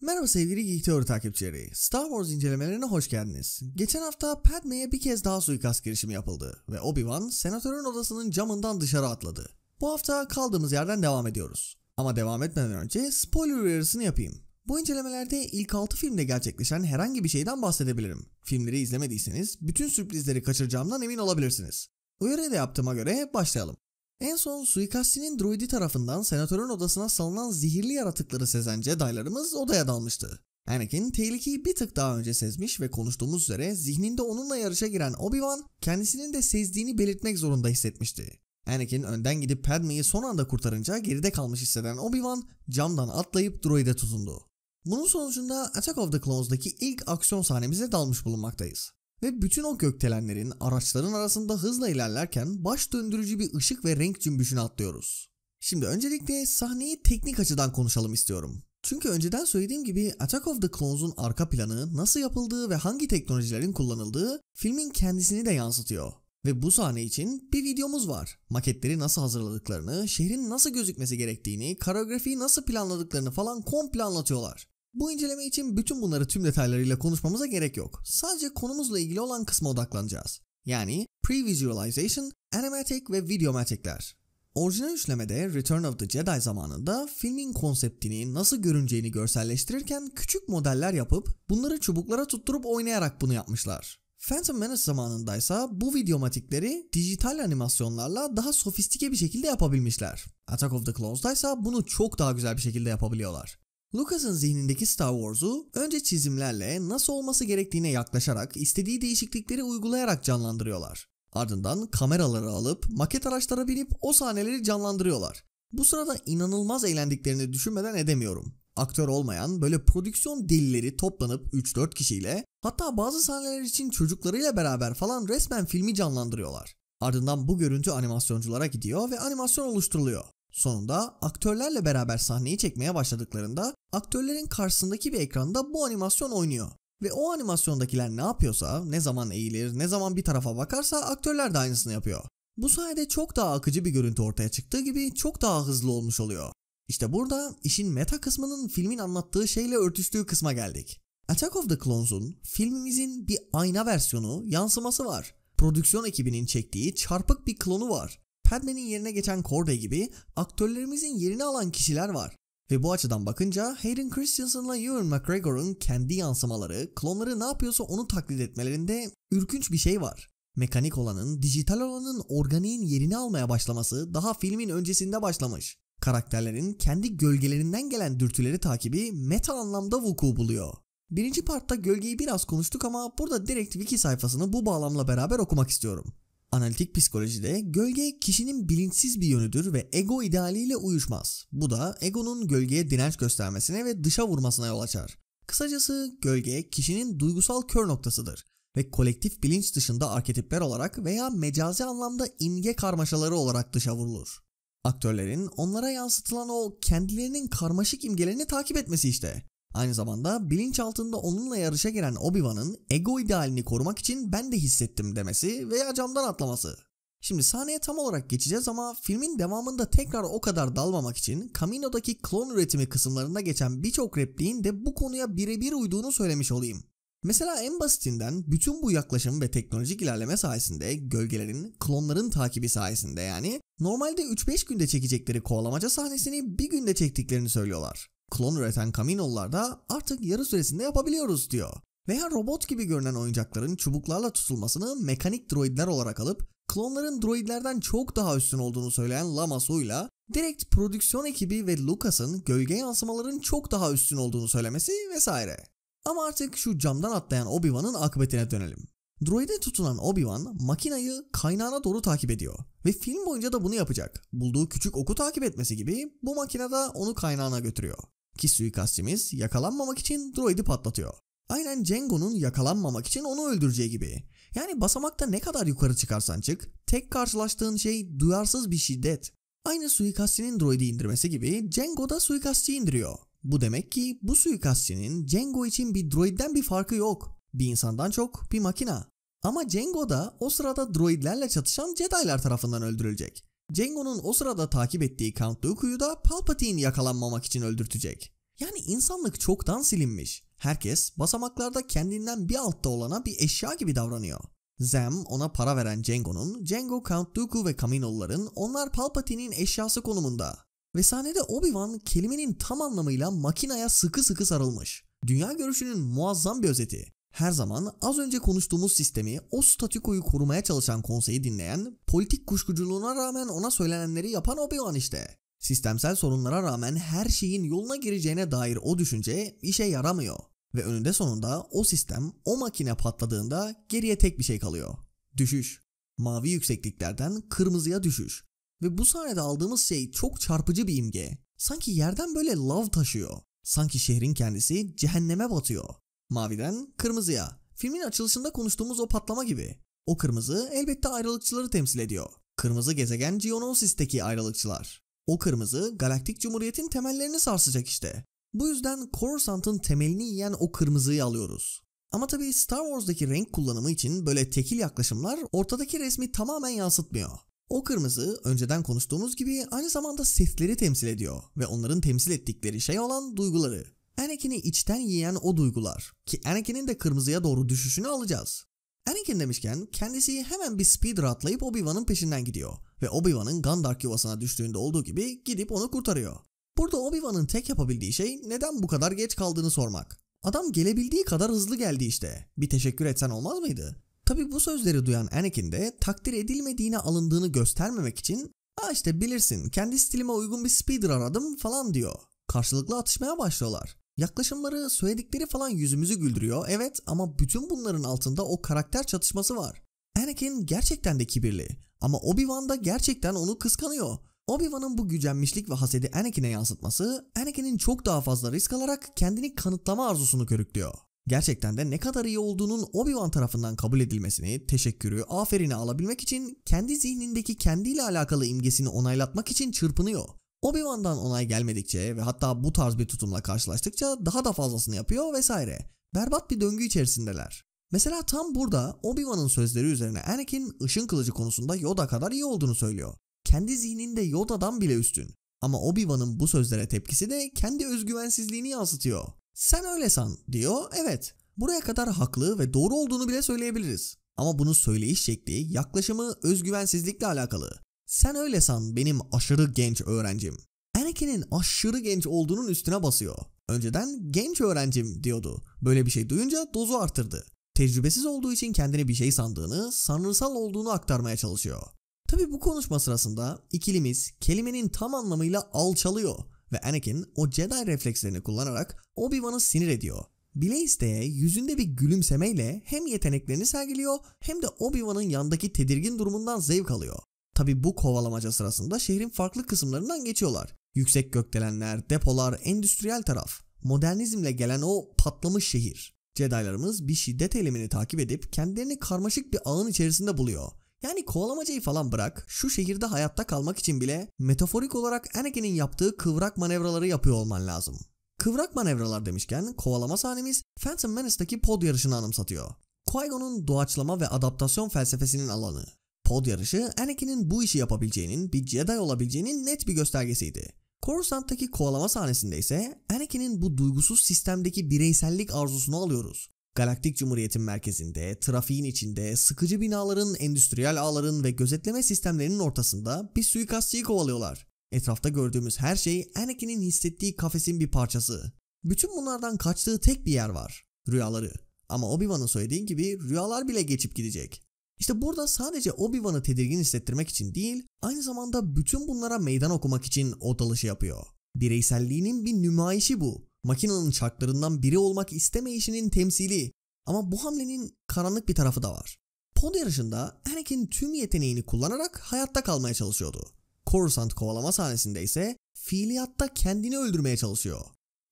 Merhaba sevgili Geek Teori takipçileri. Star Wars incelemelerine hoş geldiniz. Geçen hafta Padme'ye bir kez daha suikast girişimi yapıldı ve Obi-Wan senatörün odasının camından dışarı atladı. Bu hafta kaldığımız yerden devam ediyoruz. Ama devam etmeden önce spoiler uyarısını yapayım. Bu incelemelerde ilk 6 filmde gerçekleşen herhangi bir şeyden bahsedebilirim. Filmleri izlemediyseniz bütün sürprizleri kaçıracağımdan emin olabilirsiniz. Uyarıyı da yaptığıma göre başlayalım. En son suikastçinin droidi tarafından senatörün odasına salınan zehirli yaratıkları sezen Jedi'larımız odaya dalmıştı. Anakin tehlikeyi bir tık daha önce sezmiş ve konuştuğumuz üzere zihninde onunla yarışa giren Obi-Wan kendisinin de sezdiğini belirtmek zorunda hissetmişti. Anakin önden gidip Padme'yi son anda kurtarınca geride kalmış hisseden Obi-Wan camdan atlayıp droide tutundu. Bunun sonucunda Attack of the Clones'daki ilk aksiyon sahnemize dalmış bulunmaktayız. Ve bütün o gökdelenlerin araçların arasında hızla ilerlerken baş döndürücü bir ışık ve renk cümbüşünü atlıyoruz. Şimdi öncelikle sahneyi teknik açıdan konuşalım istiyorum. Çünkü önceden söylediğim gibi Attack of the Clones'un arka planı, nasıl yapıldığı ve hangi teknolojilerin kullanıldığı filmin kendisini de yansıtıyor. Ve bu sahne için bir videomuz var. Maketleri nasıl hazırladıklarını, şehrin nasıl gözükmesi gerektiğini, koreografiyi nasıl planladıklarını falan komple anlatıyorlar. Bu inceleme için bütün bunları tüm detaylarıyla konuşmamıza gerek yok. Sadece konumuzla ilgili olan kısma odaklanacağız. Yani Pre-Visualization, Animatic ve Videomatic'ler. Orijinal üçlemede Return of the Jedi zamanında filmin konseptini nasıl görüneceğini görselleştirirken küçük modeller yapıp bunları çubuklara tutturup oynayarak bunu yapmışlar. Phantom Menace zamanındaysa bu videomatikleri dijital animasyonlarla daha sofistike bir şekilde yapabilmişler. Attack of the Clones'daysa bunu çok daha güzel bir şekilde yapabiliyorlar. Lucas'ın zihnindeki Star Wars'u önce çizimlerle nasıl olması gerektiğine yaklaşarak istediği değişiklikleri uygulayarak canlandırıyorlar. Ardından kameraları alıp maket araçlara binip o sahneleri canlandırıyorlar. Bu sırada inanılmaz eğlendiklerini düşünmeden edemiyorum. Aktör olmayan böyle prodüksiyon delileri toplanıp 3-4 kişiyle hatta bazı sahneler için çocuklarıyla beraber falan resmen filmi canlandırıyorlar. Ardından bu görüntü animasyonculara gidiyor ve animasyon oluşturuluyor. Sonunda aktörlerle beraber sahneyi çekmeye başladıklarında aktörlerin karşısındaki bir ekranda bu animasyon oynuyor. Ve o animasyondakiler ne yapıyorsa, ne zaman eğilir, ne zaman bir tarafa bakarsa aktörler de aynısını yapıyor. Bu sayede çok daha akıcı bir görüntü ortaya çıktığı gibi çok daha hızlı olmuş oluyor. İşte burada işin meta kısmının filmin anlattığı şeyle örtüştüğü kısma geldik. Attack of the Clones'un filmimizin bir ayna versiyonu, yansıması var. Prodüksiyon ekibinin çektiği çarpık bir klonu var. Padme'nin yerine geçen Corday gibi aktörlerimizin yerini alan kişiler var. Ve bu açıdan bakınca Hayden Christensen'la Ewan McGregor'un kendi yansımaları, klonları ne yapıyorsa onu taklit etmelerinde ürkünç bir şey var. Mekanik olanın, dijital olanın organiğin yerini almaya başlaması daha filmin öncesinde başlamış. Karakterlerin kendi gölgelerinden gelen dürtüleri takibi meta anlamda vuku buluyor. Birinci partta gölgeyi biraz konuştuk ama burada direkt wiki sayfasını bu bağlamla beraber okumak istiyorum. Analitik psikolojide gölge kişinin bilinçsiz bir yönüdür ve ego idealiyle uyuşmaz. Bu da egonun gölgeye direnç göstermesine ve dışa vurmasına yol açar. Kısacası gölge kişinin duygusal kör noktasıdır ve kolektif bilinç dışında arketipler olarak veya mecazi anlamda imge karmaşaları olarak dışa vurulur. Aktörlerin onlara yansıtılan o kendilerinin karmaşık imgelerini takip etmesi işte. Aynı zamanda bilinçaltında onunla yarışa giren Obi-Wan'ın ego idealini korumak için ben de hissettim demesi veya camdan atlaması. Şimdi sahneye tam olarak geçeceğiz ama filmin devamında tekrar o kadar dalmamak için Kamino'daki klon üretimi kısımlarında geçen birçok repliğin de bu konuya birebir uyduğunu söylemiş olayım. Mesela en basitinden bütün bu yaklaşım ve teknolojik ilerleme sayesinde gölgelerin, klonların takibi sayesinde yani normalde 3-5 günde çekecekleri kovalamaca sahnesini bir günde çektiklerini söylüyorlar. Klon üreten Camino'lular da artık yarı süresinde yapabiliyoruz diyor. Veya robot gibi görünen oyuncakların çubuklarla tutulmasını mekanik droidler olarak alıp klonların droidlerden çok daha üstün olduğunu söyleyen Lama Su'yla direkt prodüksiyon ekibi ve Lucas'ın gölge yansımaların çok daha üstün olduğunu söylemesi vesaire. Ama artık şu camdan atlayan Obi-Wan'ın akıbetine dönelim. Droide tutunan Obi-Wan makinayı kaynağına doğru takip ediyor ve film boyunca da bunu yapacak. Bulduğu küçük oku takip etmesi gibi bu makine de onu kaynağına götürüyor ki suikastçimiz yakalanmamak için droidi patlatıyor. Aynen Django'nun yakalanmamak için onu öldüreceği gibi. Yani basamakta ne kadar yukarı çıkarsan çık, tek karşılaştığın şey duyarsız bir şiddet. Aynı suikastçinin droidi indirmesi gibi Django da suikastçı indiriyor. Bu demek ki bu suikastçinin Django için bir droidden bir farkı yok. Bir insandan çok bir makina. Ama Django da o sırada droidlerle çatışan Jedi'lar tarafından öldürülecek. Jango'nun o sırada takip ettiği Count Dooku'yu da Palpatine yakalanmamak için öldürtecek. Yani insanlık çoktan silinmiş. Herkes basamaklarda kendinden bir altta olana bir eşya gibi davranıyor. Zem ona para veren Jango'nun, Jango Count Dooku ve Kamino'ların onlar Palpatine'in eşyası konumunda. Ve sahnede Obi-Wan kelimenin tam anlamıyla makinaya sıkı sıkı sarılmış. Dünya görüşünün muazzam bir özeti. Her zaman az önce konuştuğumuz sistemi o statikoyu korumaya çalışan konseyi dinleyen, politik kuşkuculuğuna rağmen ona söylenenleri yapan Obi-Wan işte. Sistemsel sorunlara rağmen her şeyin yoluna gireceğine dair o düşünce işe yaramıyor. Ve önünde sonunda o sistem o makine patladığında geriye tek bir şey kalıyor. Düşüş. Mavi yüksekliklerden kırmızıya düşüş. Ve bu sahnede aldığımız şey çok çarpıcı bir imge. Sanki yerden böyle lav taşıyor. Sanki şehrin kendisi cehenneme batıyor. Maviden kırmızıya. Filmin açılışında konuştuğumuz o patlama gibi. O kırmızı elbette ayrılıkçıları temsil ediyor. Kırmızı gezegen Geonosis'teki ayrılıkçılar. O kırmızı galaktik cumhuriyetin temellerini sarsacak işte. Bu yüzden Coruscant'ın temelini yiyen o kırmızıyı alıyoruz. Ama tabii Star Wars'daki renk kullanımı için böyle tekil yaklaşımlar ortadaki resmi tamamen yansıtmıyor. O kırmızı önceden konuştuğumuz gibi aynı zamanda sesleri temsil ediyor ve onların temsil ettikleri şey olan duyguları. Anakin'i içten yiyen o duygular ki Anakin'in de kırmızıya doğru düşüşünü alacağız. Anakin demişken kendisi hemen bir speeder atlayıp Obi-Wan'ın peşinden gidiyor ve Obi-Wan'ın Gandark yuvasına düştüğünde olduğu gibi gidip onu kurtarıyor. Burada Obi-Wan'ın tek yapabildiği şey neden bu kadar geç kaldığını sormak. Adam gelebildiği kadar hızlı geldi işte. Bir teşekkür etsen olmaz mıydı? Tabi bu sözleri duyan Anakin de takdir edilmediğine alındığını göstermemek için a işte bilirsin kendi stilime uygun bir speeder aradım'' falan diyor. Karşılıklı atışmaya başlıyorlar. Yaklaşımları, söyledikleri falan yüzümüzü güldürüyor evet ama bütün bunların altında o karakter çatışması var. Anakin gerçekten de kibirli ama Obi-Wan da gerçekten onu kıskanıyor. Obi-Wan'ın bu gücenmişlik ve hasedi Anakin'e yansıtması, Anakin'in çok daha fazla risk alarak kendini kanıtlama arzusunu körüklüyor. Gerçekten de ne kadar iyi olduğunun Obi-Wan tarafından kabul edilmesini, teşekkürü, aferini alabilmek için kendi zihnindeki kendiyle alakalı imgesini onaylatmak için çırpınıyor. Obi-Wan'dan onay gelmedikçe ve hatta bu tarz bir tutumla karşılaştıkça daha da fazlasını yapıyor vesaire. Berbat bir döngü içerisindeler. Mesela tam burada Obi-Wan'ın sözleri üzerine Anakin ışın kılıcı konusunda Yoda kadar iyi olduğunu söylüyor. Kendi zihninde Yoda'dan bile üstün. Ama Obi-Wan'ın bu sözlere tepkisi de kendi özgüvensizliğini yansıtıyor. Sen öyle san diyor evet. Buraya kadar haklı ve doğru olduğunu bile söyleyebiliriz. Ama bunun söyleyiş şekli, yaklaşımı özgüvensizlikle alakalı. Sen öyle san benim aşırı genç öğrencim. Anakin'in aşırı genç olduğunun üstüne basıyor. Önceden genç öğrencim diyordu. Böyle bir şey duyunca dozu artırdı. Tecrübesiz olduğu için kendini bir şey sandığını, sanrısal olduğunu aktarmaya çalışıyor. Tabi bu konuşma sırasında ikilimiz kelimenin tam anlamıyla alçalıyor ve Anakin o Jedi reflekslerini kullanarak Obi-Wan'ı sinir ediyor. Bile isteye yüzünde bir gülümsemeyle hem yeteneklerini sergiliyor hem de Obi-Wan'ın yandaki tedirgin durumundan zevk alıyor. Tabi bu kovalamaca sırasında şehrin farklı kısımlarından geçiyorlar. Yüksek gökdelenler, depolar, endüstriyel taraf. Modernizmle gelen o patlamış şehir. Jedi'larımız bir şiddet eylemini takip edip kendilerini karmaşık bir ağın içerisinde buluyor. Yani kovalamacayı falan bırak, şu şehirde hayatta kalmak için bile metaforik olarak Anakin'in yaptığı kıvrak manevraları yapıyor olman lazım. Kıvrak manevralar demişken kovalama sahnemiz Phantom Menace'daki pod yarışını anımsatıyor. Qui-Gon'un doğaçlama ve adaptasyon felsefesinin alanı. Pod yarışı Anakin'in bu işi yapabileceğinin, bir Jedi olabileceğinin net bir göstergesiydi. Coruscant'taki kovalama sahnesinde ise Anakin'in bu duygusuz sistemdeki bireysellik arzusunu alıyoruz. Galaktik Cumhuriyet'in merkezinde, trafiğin içinde, sıkıcı binaların, endüstriyel ağların ve gözetleme sistemlerinin ortasında bir suikastçıyı kovalıyorlar. Etrafta gördüğümüz her şey Anakin'in hissettiği kafesin bir parçası. Bütün bunlardan kaçtığı tek bir yer var. Rüyaları. Ama Obi-Wan'ın söylediği gibi rüyalar bile geçip gidecek. İşte burada sadece Obi-Wan'ı tedirgin hissettirmek için değil, aynı zamanda bütün bunlara meydan okumak için o dalışı yapıyor. Bireyselliğinin bir nümayişi bu. makinenin çarklarından biri olmak istemeyişinin temsili. Ama bu hamlenin karanlık bir tarafı da var. Pod yarışında Anakin tüm yeteneğini kullanarak hayatta kalmaya çalışıyordu. Coruscant kovalama sahnesinde ise fiiliyatta kendini öldürmeye çalışıyor.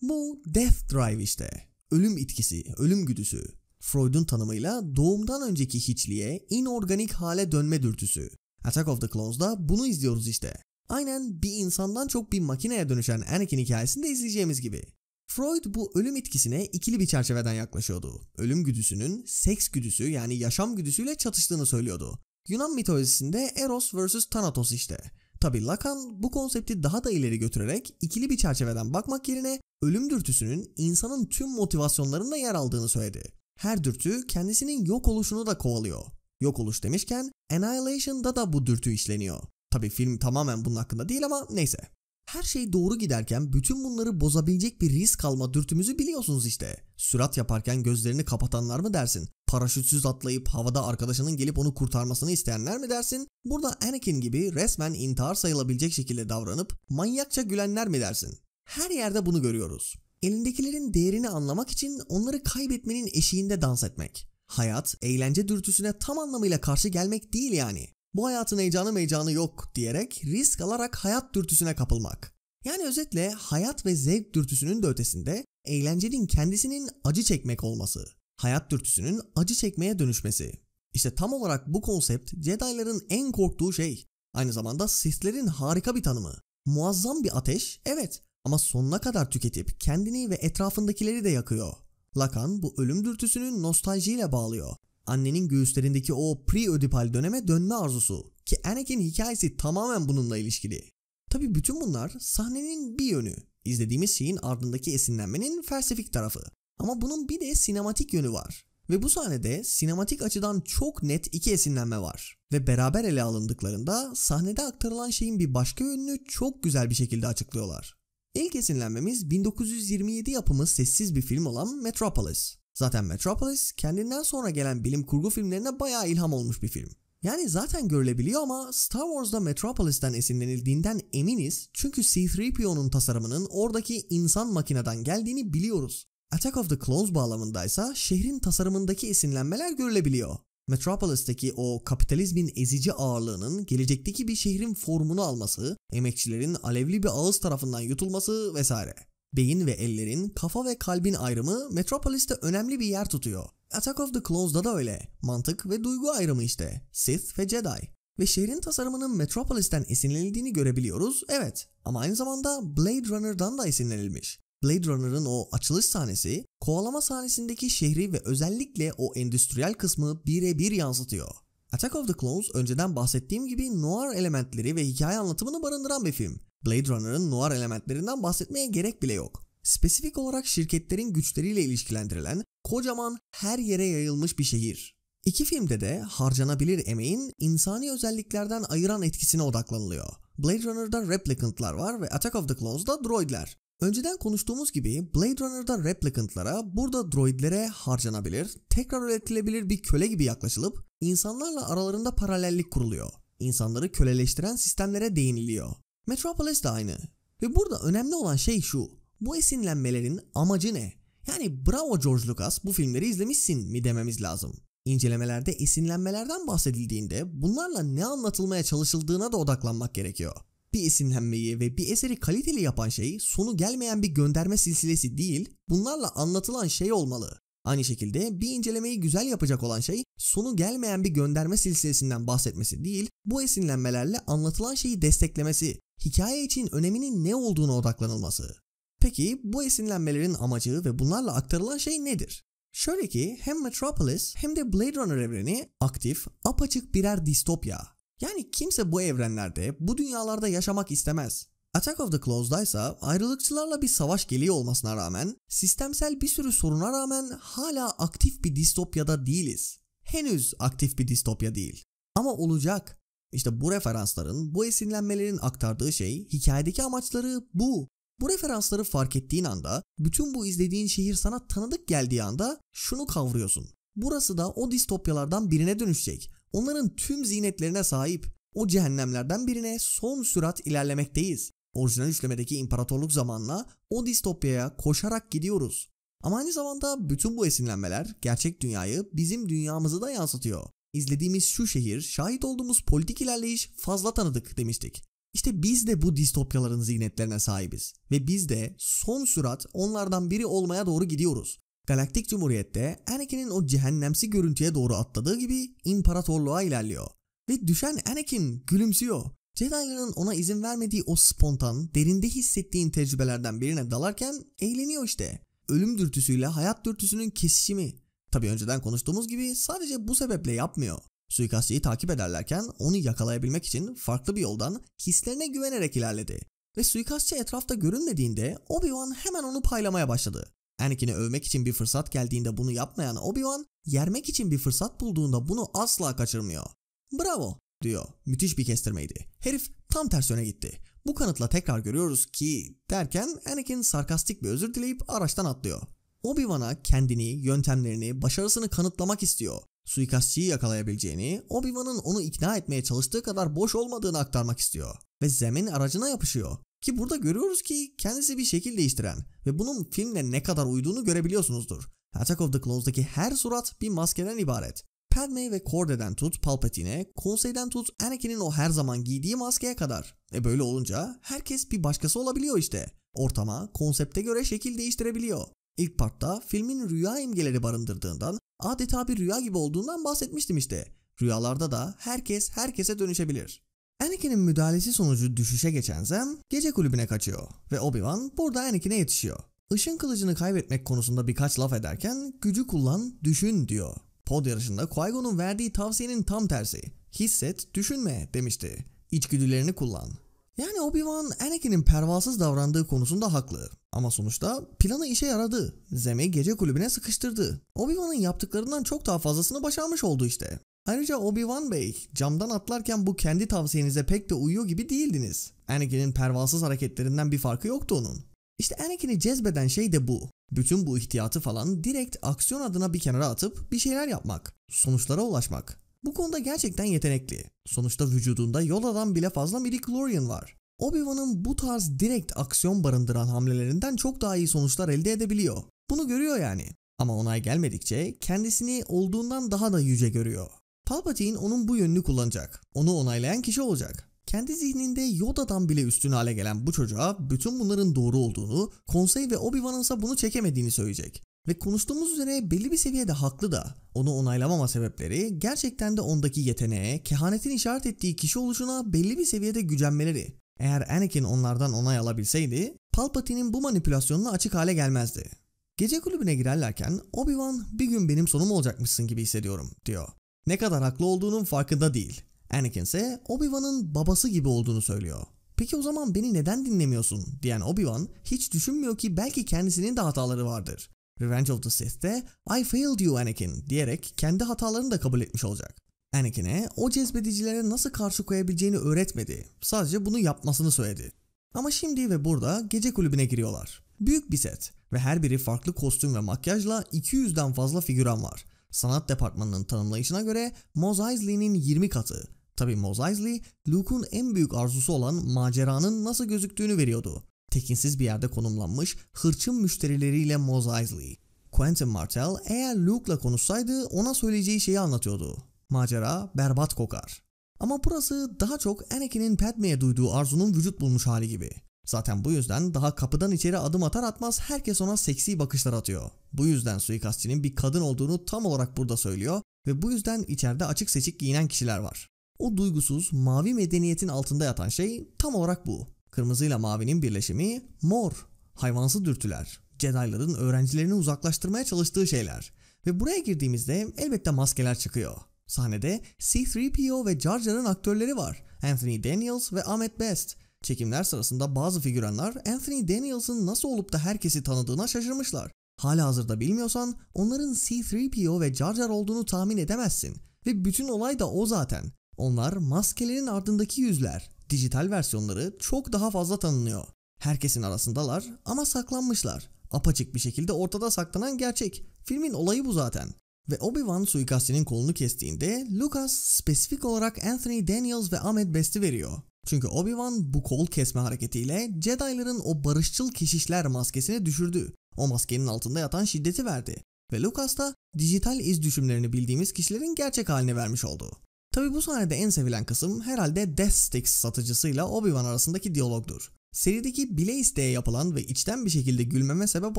Bu Death Drive işte. Ölüm itkisi, ölüm güdüsü. Freud'un tanımıyla doğumdan önceki hiçliğe inorganik hale dönme dürtüsü. Attack of the Clones'da bunu izliyoruz işte. Aynen bir insandan çok bir makineye dönüşen Anakin hikayesinde izleyeceğimiz gibi. Freud bu ölüm etkisine ikili bir çerçeveden yaklaşıyordu. Ölüm güdüsünün seks güdüsü yani yaşam güdüsüyle çatıştığını söylüyordu. Yunan mitolojisinde Eros vs Thanatos işte. Tabi Lacan bu konsepti daha da ileri götürerek ikili bir çerçeveden bakmak yerine ölüm dürtüsünün insanın tüm motivasyonlarında yer aldığını söyledi. Her dürtü kendisinin yok oluşunu da kovalıyor. Yok oluş demişken Annihilation'da da bu dürtü işleniyor. Tabi film tamamen bunun hakkında değil ama neyse. Her şey doğru giderken bütün bunları bozabilecek bir risk alma dürtümüzü biliyorsunuz işte. Sürat yaparken gözlerini kapatanlar mı dersin? Paraşütsüz atlayıp havada arkadaşının gelip onu kurtarmasını isteyenler mi dersin? Burada Anakin gibi resmen intihar sayılabilecek şekilde davranıp manyakça gülenler mi dersin? Her yerde bunu görüyoruz. Elindekilerin değerini anlamak için onları kaybetmenin eşiğinde dans etmek. Hayat eğlence dürtüsüne tam anlamıyla karşı gelmek değil yani. Bu hayatın heyecanı meycanı yok diyerek risk alarak hayat dürtüsüne kapılmak. Yani özetle hayat ve zevk dürtüsünün de ötesinde eğlencenin kendisinin acı çekmek olması. Hayat dürtüsünün acı çekmeye dönüşmesi. İşte tam olarak bu konsept Jedi'ların en korktuğu şey. Aynı zamanda Sith'lerin harika bir tanımı. Muazzam bir ateş, evet ama sonuna kadar tüketip kendini ve etrafındakileri de yakıyor. Lacan bu ölüm dürtüsünü nostaljiyle bağlıyor. Annenin göğüslerindeki o pre-ödipal döneme dönme arzusu ki Anakin hikayesi tamamen bununla ilişkili. Tabi bütün bunlar sahnenin bir yönü. İzlediğimiz şeyin ardındaki esinlenmenin felsefik tarafı. Ama bunun bir de sinematik yönü var. Ve bu sahnede sinematik açıdan çok net iki esinlenme var. Ve beraber ele alındıklarında sahnede aktarılan şeyin bir başka yönünü çok güzel bir şekilde açıklıyorlar. İlk esinlenmemiz 1927 yapımı sessiz bir film olan Metropolis. Zaten Metropolis kendinden sonra gelen bilim kurgu filmlerine bayağı ilham olmuş bir film. Yani zaten görülebiliyor ama Star Wars'da Metropolis'ten esinlenildiğinden eminiz çünkü C-3PO'nun tasarımının oradaki insan makineden geldiğini biliyoruz. Attack of the Clones bağlamındaysa şehrin tasarımındaki esinlenmeler görülebiliyor. Metropolis'teki o kapitalizmin ezici ağırlığının gelecekteki bir şehrin formunu alması, emekçilerin alevli bir ağız tarafından yutulması vesaire. Beyin ve ellerin, kafa ve kalbin ayrımı Metropolis'te önemli bir yer tutuyor. Attack of the Clones'da da öyle. Mantık ve duygu ayrımı işte. Sith ve Jedi. Ve şehrin tasarımının Metropolis'ten esinlenildiğini görebiliyoruz, evet. Ama aynı zamanda Blade Runner'dan da esinlenilmiş. Blade Runner'ın o açılış sahnesi kovalama sahnesindeki şehri ve özellikle o endüstriyel kısmı birebir yansıtıyor. Attack of the Clones önceden bahsettiğim gibi noir elementleri ve hikaye anlatımını barındıran bir film. Blade Runner'ın noir elementlerinden bahsetmeye gerek bile yok. Spesifik olarak şirketlerin güçleriyle ilişkilendirilen kocaman her yere yayılmış bir şehir. İki filmde de harcanabilir emeğin insani özelliklerden ayıran etkisine odaklanılıyor. Blade Runner'da Replicant'lar var ve Attack of the Clones'da droidler. Önceden konuştuğumuz gibi Blade Runner'da Replicant'lara burada droidlere harcanabilir, tekrar üretilebilir bir köle gibi yaklaşılıp insanlarla aralarında paralellik kuruluyor. İnsanları köleleştiren sistemlere değiniliyor. Metropolis de aynı. Ve burada önemli olan şey şu. Bu esinlenmelerin amacı ne? Yani bravo George Lucas bu filmleri izlemişsin mi dememiz lazım. İncelemelerde esinlenmelerden bahsedildiğinde bunlarla ne anlatılmaya çalışıldığına da odaklanmak gerekiyor. Bir esinlenmeyi ve bir eseri kaliteli yapan şey sonu gelmeyen bir gönderme silsilesi değil, bunlarla anlatılan şey olmalı. Aynı şekilde bir incelemeyi güzel yapacak olan şey sonu gelmeyen bir gönderme silsilesinden bahsetmesi değil, bu esinlenmelerle anlatılan şeyi desteklemesi, hikaye için öneminin ne olduğuna odaklanılması. Peki bu esinlenmelerin amacı ve bunlarla aktarılan şey nedir? Şöyle ki hem Metropolis hem de Blade Runner evreni aktif, apaçık birer distopya. Yani kimse bu evrenlerde, bu dünyalarda yaşamak istemez. Attack of the Claws'da ise ayrılıkçılarla bir savaş geliyor olmasına rağmen, sistemsel bir sürü soruna rağmen hala aktif bir distopyada değiliz. Henüz aktif bir distopya değil. Ama olacak. İşte bu referansların, bu esinlenmelerin aktardığı şey hikayedeki amaçları bu. Bu referansları fark ettiğin anda, bütün bu izlediğin şehir sana tanıdık geldiği anda şunu kavruyorsun. Burası da o distopyalardan birine dönüşecek. Onların tüm zinetlerine sahip. O cehennemlerden birine son sürat ilerlemekteyiz. Orijinal üçlemedeki imparatorluk zamanla o distopyaya koşarak gidiyoruz. Ama aynı zamanda bütün bu esinlenmeler gerçek dünyayı bizim dünyamızı da yansıtıyor. İzlediğimiz şu şehir, şahit olduğumuz politik ilerleyiş fazla tanıdık demiştik. İşte biz de bu distopyaların ziynetlerine sahibiz ve biz de son sürat onlardan biri olmaya doğru gidiyoruz. Galaktik Cumhuriyet'te Anakin'in o cehennemsi görüntüye doğru atladığı gibi imparatorluğa ilerliyor. Ve düşen Anakin gülümsüyor. Jedi'ların ona izin vermediği o spontan, derinde hissettiğin tecrübelerden birine dalarken eğleniyor işte. Ölüm dürtüsüyle hayat dürtüsünün kesişimi. Tabi önceden konuştuğumuz gibi sadece bu sebeple yapmıyor. Suikastçıyı takip ederlerken onu yakalayabilmek için farklı bir yoldan hislerine güvenerek ilerledi. Ve suikastçı etrafta görünmediğinde Obi-Wan hemen onu paylamaya başladı. Anakin'i övmek için bir fırsat geldiğinde bunu yapmayan Obi-Wan, yermek için bir fırsat bulduğunda bunu asla kaçırmıyor. Bravo diyor. Müthiş bir kestirmeydi. Herif tam ters yöne gitti. Bu kanıtla tekrar görüyoruz ki derken Anakin sarkastik bir özür dileyip araçtan atlıyor. Obi-Wan'a kendini, yöntemlerini, başarısını kanıtlamak istiyor suikastçıyı yakalayabileceğini, Obi-Wan'ın onu ikna etmeye çalıştığı kadar boş olmadığını aktarmak istiyor ve Zem'in aracına yapışıyor. Ki burada görüyoruz ki kendisi bir şekil değiştiren ve bunun filmle ne kadar uyduğunu görebiliyorsunuzdur. Attack of the Clones'daki her surat bir maskeden ibaret. Padme ve Corde'den tut Palpatine, Konsey'den tut Anakin'in o her zaman giydiği maskeye kadar. E böyle olunca herkes bir başkası olabiliyor işte. Ortama, konsepte göre şekil değiştirebiliyor. İlk partta filmin rüya imgeleri barındırdığından adeta bir rüya gibi olduğundan bahsetmiştim işte. Rüyalarda da herkes herkese dönüşebilir. Anakin'in müdahalesi sonucu düşüşe geçen Sam gece kulübüne kaçıyor ve Obi-Wan burada Anakin'e yetişiyor. Işın kılıcını kaybetmek konusunda birkaç laf ederken gücü kullan, düşün diyor. Pod yarışında Qui-Gon'un verdiği tavsiyenin tam tersi. Hisset, düşünme demişti. İçgüdülerini kullan. Yani Obi-Wan Anakin'in pervasız davrandığı konusunda haklı. Ama sonuçta planı işe yaradı. Zem'i gece kulübüne sıkıştırdı. Obi-Wan'ın yaptıklarından çok daha fazlasını başarmış oldu işte. Ayrıca Obi-Wan Bey, camdan atlarken bu kendi tavsiyenize pek de uyuyor gibi değildiniz. Anakin'in pervasız hareketlerinden bir farkı yoktu onun. İşte Anakin'i cezbeden şey de bu. Bütün bu ihtiyatı falan direkt aksiyon adına bir kenara atıp bir şeyler yapmak, sonuçlara ulaşmak. Bu konuda gerçekten yetenekli. Sonuçta vücudunda Yoda'dan bile fazla midichlorian var. Obi-Wan'ın bu tarz direkt aksiyon barındıran hamlelerinden çok daha iyi sonuçlar elde edebiliyor. Bunu görüyor yani. Ama onay gelmedikçe kendisini olduğundan daha da yüce görüyor. Palpatine onun bu yönünü kullanacak. Onu onaylayan kişi olacak. Kendi zihninde Yoda'dan bile üstün hale gelen bu çocuğa bütün bunların doğru olduğunu, konsey ve Obi-Wan'ın ise bunu çekemediğini söyleyecek. Ve konuştuğumuz üzere belli bir seviyede haklı da onu onaylamama sebepleri gerçekten de ondaki yeteneğe, kehanetin işaret ettiği kişi oluşuna belli bir seviyede gücenmeleri. Eğer Anakin onlardan onay alabilseydi Palpatine'in bu manipülasyonuna açık hale gelmezdi. Gece kulübüne girerlerken Obi-Wan bir gün benim sonum olacakmışsın gibi hissediyorum diyor. Ne kadar haklı olduğunun farkında değil. Anakin ise Obi-Wan'ın babası gibi olduğunu söylüyor. Peki o zaman beni neden dinlemiyorsun diyen Obi-Wan hiç düşünmüyor ki belki kendisinin de hataları vardır. Revenge of the Sith'te I failed you Anakin diyerek kendi hatalarını da kabul etmiş olacak. Anakin'e o cezbedicilere nasıl karşı koyabileceğini öğretmedi. Sadece bunu yapmasını söyledi. Ama şimdi ve burada gece kulübüne giriyorlar. Büyük bir set ve her biri farklı kostüm ve makyajla 200'den fazla figüran var. Sanat departmanının tanımlayışına göre Mos Eisley'nin 20 katı. Tabi Mos Eisley, Luke'un en büyük arzusu olan maceranın nasıl gözüktüğünü veriyordu tekinsiz bir yerde konumlanmış hırçın müşterileriyle Mos Eisley. Quentin Martell eğer Luke'la konuşsaydı ona söyleyeceği şeyi anlatıyordu. Macera berbat kokar. Ama burası daha çok Anakin'in Padme'ye duyduğu arzunun vücut bulmuş hali gibi. Zaten bu yüzden daha kapıdan içeri adım atar atmaz herkes ona seksi bakışlar atıyor. Bu yüzden suikastçinin bir kadın olduğunu tam olarak burada söylüyor ve bu yüzden içeride açık seçik giyinen kişiler var. O duygusuz mavi medeniyetin altında yatan şey tam olarak bu. Kırmızıyla mavinin birleşimi mor. Hayvansı dürtüler. Jedi'ların öğrencilerini uzaklaştırmaya çalıştığı şeyler. Ve buraya girdiğimizde elbette maskeler çıkıyor. Sahnede C-3PO ve Jar Jar'ın aktörleri var. Anthony Daniels ve Ahmet Best. Çekimler sırasında bazı figüranlar Anthony Daniels'ın nasıl olup da herkesi tanıdığına şaşırmışlar. Hala hazırda bilmiyorsan onların C-3PO ve Jar Jar olduğunu tahmin edemezsin. Ve bütün olay da o zaten. Onlar maskelerin ardındaki yüzler. Dijital versiyonları çok daha fazla tanınıyor. Herkesin arasındalar ama saklanmışlar. Apaçık bir şekilde ortada saklanan gerçek. Filmin olayı bu zaten. Ve Obi-Wan suikastinin kolunu kestiğinde Lucas spesifik olarak Anthony Daniels ve Ahmet Best'i veriyor. Çünkü Obi-Wan bu kol kesme hareketiyle Jedi'ların o barışçıl keşişler maskesini düşürdü. O maskenin altında yatan şiddeti verdi. Ve Lucas da dijital iz düşümlerini bildiğimiz kişilerin gerçek haline vermiş oldu. Tabi bu sahnede en sevilen kısım herhalde Death Sticks satıcısıyla Obi-Wan arasındaki diyalogdur. Serideki bile isteye yapılan ve içten bir şekilde gülmeme sebep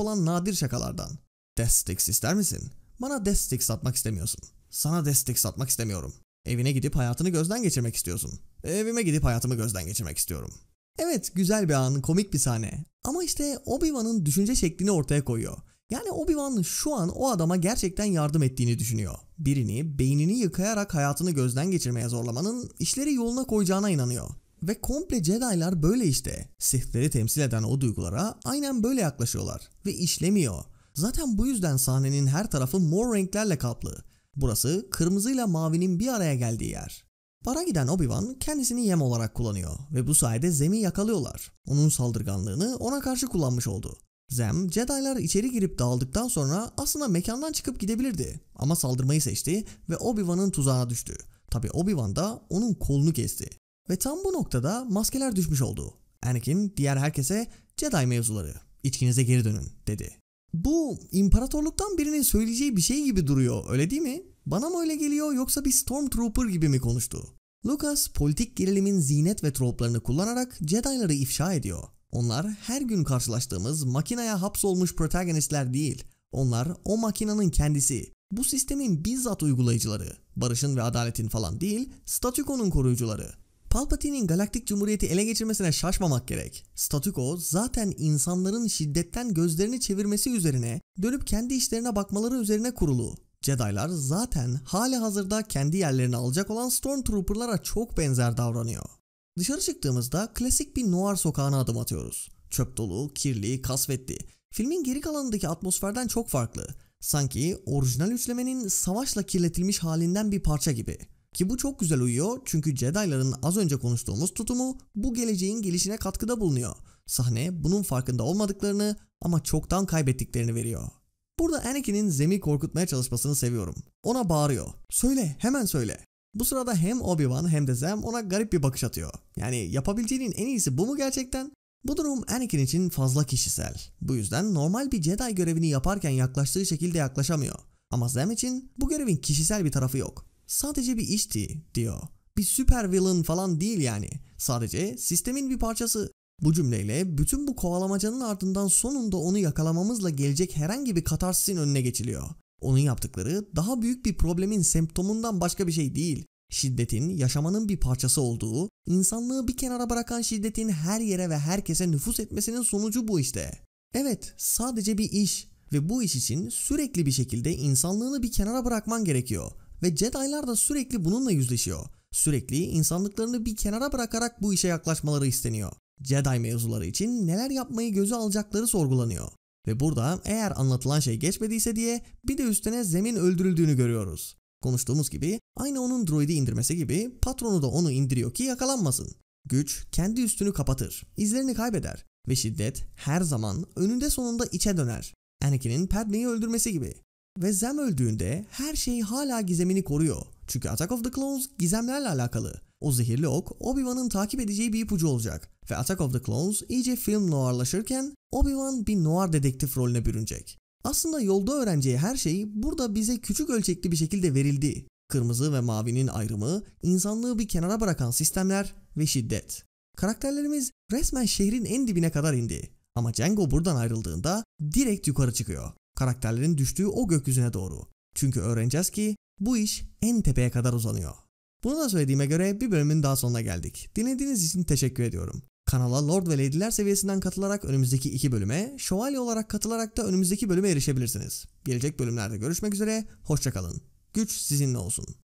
olan nadir şakalardan. Death Sticks ister misin? Bana Death Sticks satmak istemiyorsun. Sana Death Sticks satmak istemiyorum. Evine gidip hayatını gözden geçirmek istiyorsun. Evime gidip hayatımı gözden geçirmek istiyorum. Evet güzel bir an, komik bir sahne. Ama işte Obi-Wan'ın düşünce şeklini ortaya koyuyor. Yani Obi-Wan şu an o adama gerçekten yardım ettiğini düşünüyor. Birini beynini yıkayarak hayatını gözden geçirmeye zorlamanın işleri yoluna koyacağına inanıyor. Ve komple Jedi'lar böyle işte. Sith'leri temsil eden o duygulara aynen böyle yaklaşıyorlar. Ve işlemiyor. Zaten bu yüzden sahnenin her tarafı mor renklerle kaplı. Burası kırmızıyla mavinin bir araya geldiği yer. Bara giden Obi-Wan kendisini yem olarak kullanıyor ve bu sayede Zem'i yakalıyorlar. Onun saldırganlığını ona karşı kullanmış oldu. Zem, Jedi'lar içeri girip dağıldıktan sonra aslında mekandan çıkıp gidebilirdi ama saldırmayı seçti ve Obi-Wan'ın tuzağına düştü. Tabi Obi-Wan da onun kolunu kesti. Ve tam bu noktada maskeler düşmüş oldu. Anakin diğer herkese Jedi mevzuları, içkinize geri dönün dedi. Bu imparatorluktan birinin söyleyeceği bir şey gibi duruyor öyle değil mi? Bana mı öyle geliyor yoksa bir Stormtrooper gibi mi konuştu? Lucas politik gerilimin zinet ve troplarını kullanarak Jedi'ları ifşa ediyor onlar her gün karşılaştığımız makinaya hapsolmuş protagonistler değil. Onlar o makinanın kendisi. Bu sistemin bizzat uygulayıcıları. Barışın ve adaletin falan değil, statükonun koruyucuları. Palpatine'in galaktik cumhuriyeti ele geçirmesine şaşmamak gerek. Statüko zaten insanların şiddetten gözlerini çevirmesi üzerine, dönüp kendi işlerine bakmaları üzerine kurulu. Jedi'lar zaten hali hazırda kendi yerlerini alacak olan Stormtrooper'lara çok benzer davranıyor. Dışarı çıktığımızda klasik bir noir sokağına adım atıyoruz. Çöp dolu, kirli, kasvetli. Filmin geri kalanındaki atmosferden çok farklı. Sanki orijinal üçlemenin savaşla kirletilmiş halinden bir parça gibi. Ki bu çok güzel uyuyor çünkü Jedi'ların az önce konuştuğumuz tutumu bu geleceğin gelişine katkıda bulunuyor. Sahne bunun farkında olmadıklarını ama çoktan kaybettiklerini veriyor. Burada Anakin'in Zem'i korkutmaya çalışmasını seviyorum. Ona bağırıyor. Söyle hemen söyle. Bu sırada hem Obi-Wan hem de Zem ona garip bir bakış atıyor. Yani yapabileceğinin en iyisi bu mu gerçekten? Bu durum Anakin için fazla kişisel. Bu yüzden normal bir Jedi görevini yaparken yaklaştığı şekilde yaklaşamıyor. Ama Zem için bu görevin kişisel bir tarafı yok. Sadece bir işti diyor. Bir süper villain falan değil yani. Sadece sistemin bir parçası. Bu cümleyle bütün bu kovalamacanın ardından sonunda onu yakalamamızla gelecek herhangi bir katarsisin önüne geçiliyor. Onun yaptıkları daha büyük bir problemin semptomundan başka bir şey değil. Şiddetin yaşamanın bir parçası olduğu, insanlığı bir kenara bırakan şiddetin her yere ve herkese nüfus etmesinin sonucu bu işte. Evet, sadece bir iş ve bu iş için sürekli bir şekilde insanlığını bir kenara bırakman gerekiyor ve Jedi'lar da sürekli bununla yüzleşiyor. Sürekli insanlıklarını bir kenara bırakarak bu işe yaklaşmaları isteniyor. Jedi mevzuları için neler yapmayı göze alacakları sorgulanıyor. Ve burada eğer anlatılan şey geçmediyse diye bir de üstüne Zem'in öldürüldüğünü görüyoruz. Konuştuğumuz gibi aynı onun droidi indirmesi gibi patronu da onu indiriyor ki yakalanmasın. Güç kendi üstünü kapatır, izlerini kaybeder ve şiddet her zaman önünde sonunda içe döner. Anakin'in Padme'yi öldürmesi gibi. Ve Zem öldüğünde her şey hala gizemini koruyor çünkü Attack of the Clones gizemlerle alakalı. O zehirli ok Obi-Wan'ın takip edeceği bir ipucu olacak ve Attack of the Clones iyice film noirlaşırken Obi-Wan bir noir dedektif rolüne bürünecek. Aslında yolda öğreneceği her şey burada bize küçük ölçekli bir şekilde verildi. Kırmızı ve mavinin ayrımı, insanlığı bir kenara bırakan sistemler ve şiddet. Karakterlerimiz resmen şehrin en dibine kadar indi. Ama Django buradan ayrıldığında direkt yukarı çıkıyor. Karakterlerin düştüğü o gökyüzüne doğru. Çünkü öğreneceğiz ki bu iş en tepeye kadar uzanıyor. Bunu da söylediğime göre bir bölümün daha sonuna geldik. Dinlediğiniz için teşekkür ediyorum. Kanala Lord ve Lady'ler seviyesinden katılarak önümüzdeki iki bölüme, şövalye olarak katılarak da önümüzdeki bölüme erişebilirsiniz. Gelecek bölümlerde görüşmek üzere, hoşçakalın. Güç sizinle olsun.